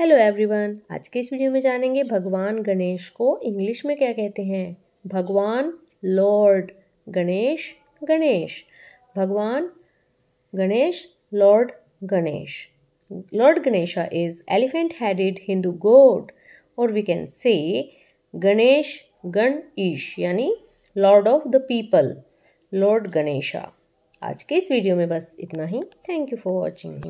hello everyone आज के इस वीडियो में जानेंगे भगवान गणेश को इंग्लिश में क्या कहते हैं भगवान लॉर्ड गणेश गणेश भगवान Ganesh lord Ganesh lord Ganesha is elephant headed Hindu god और वी कैन से गणेश गण ईश यानी lord of the people lord Ganesha आज के इस वीडियो में बस इतना ही थैंक यू फॉर वॉचिंग